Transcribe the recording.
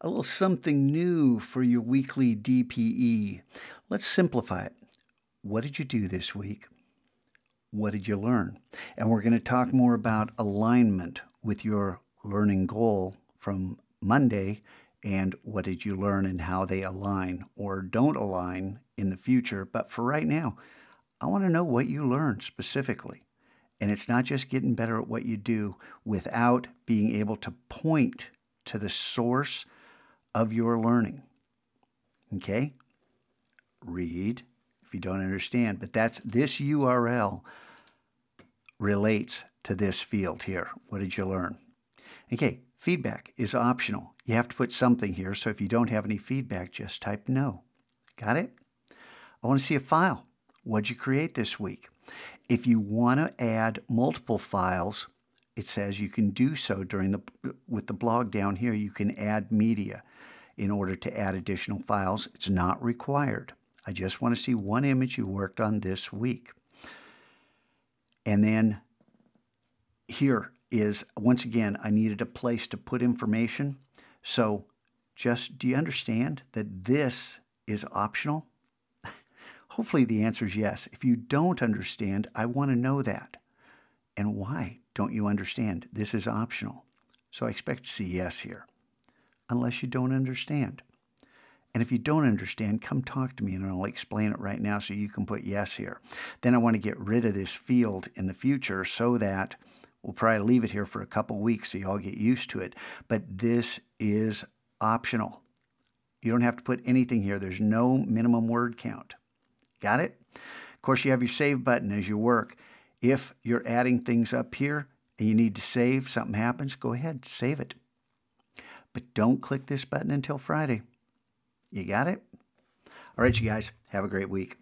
a little something new for your weekly DPE. Let's simplify it. What did you do this week? What did you learn? And we're going to talk more about alignment with your learning goal from Monday and what did you learn and how they align or don't align in the future. But for right now, I want to know what you learned specifically. And it's not just getting better at what you do without being able to point to the source of your learning. Okay? Read if you don't understand, but that's this URL relates to this field here. What did you learn? Okay, feedback is optional. You have to put something here, so if you don't have any feedback, just type no. Got it? I want to see a file. What'd you create this week? If you want to add multiple files, it says you can do so during the with the blog down here you can add media in order to add additional files it's not required i just want to see one image you worked on this week and then here is once again i needed a place to put information so just do you understand that this is optional hopefully the answer is yes if you don't understand i want to know that and why don't you understand? This is optional. So I expect to see yes here, unless you don't understand. And if you don't understand, come talk to me and I'll explain it right now so you can put yes here. Then I want to get rid of this field in the future so that we'll probably leave it here for a couple weeks so you all get used to it. But this is optional. You don't have to put anything here. There's no minimum word count. Got it? Of course, you have your save button as you work. If you're adding things up here and you need to save, something happens, go ahead, save it. But don't click this button until Friday. You got it? All right, you guys, have a great week.